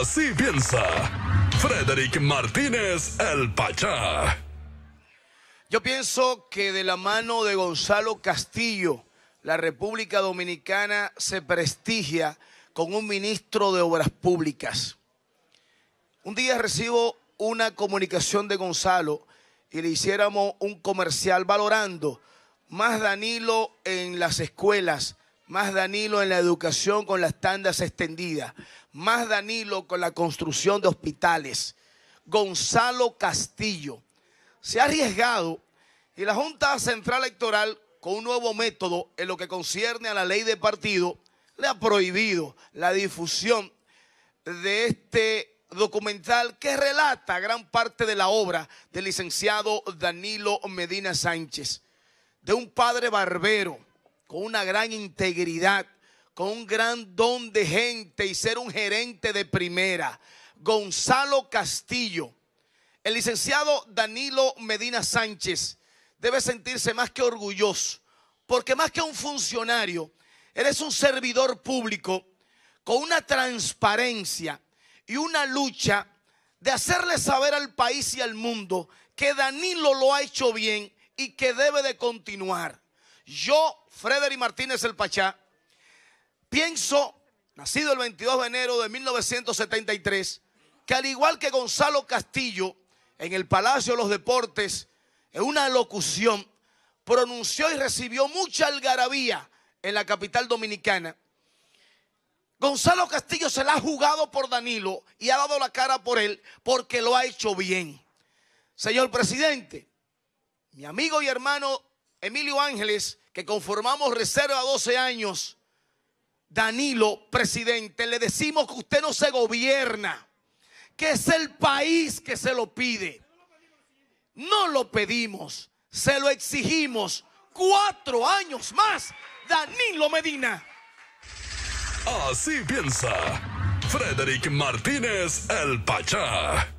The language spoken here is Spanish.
Así piensa Frederick Martínez El Pachá. Yo pienso que de la mano de Gonzalo Castillo, la República Dominicana se prestigia con un ministro de Obras Públicas. Un día recibo una comunicación de Gonzalo y le hiciéramos un comercial valorando más Danilo en las escuelas, más Danilo en la educación con las tandas extendidas. Más Danilo con la construcción de hospitales. Gonzalo Castillo. Se ha arriesgado y la Junta Central Electoral, con un nuevo método en lo que concierne a la ley de partido, le ha prohibido la difusión de este documental que relata gran parte de la obra del licenciado Danilo Medina Sánchez, de un padre barbero con una gran integridad, con un gran don de gente y ser un gerente de primera. Gonzalo Castillo, el licenciado Danilo Medina Sánchez debe sentirse más que orgulloso, porque más que un funcionario, eres un servidor público con una transparencia y una lucha de hacerle saber al país y al mundo que Danilo lo ha hecho bien y que debe de continuar. Yo, Frederick Martínez el Pachá, pienso, nacido el 22 de enero de 1973, que al igual que Gonzalo Castillo, en el Palacio de los Deportes, en una locución, pronunció y recibió mucha algarabía en la capital dominicana. Gonzalo Castillo se la ha jugado por Danilo y ha dado la cara por él porque lo ha hecho bien. Señor presidente, mi amigo y hermano Emilio Ángeles, que conformamos Reserva 12 años, Danilo, presidente, le decimos que usted no se gobierna, que es el país que se lo pide. No lo pedimos, se lo exigimos. Cuatro años más, Danilo Medina. Así piensa Frederick Martínez, el Pachá.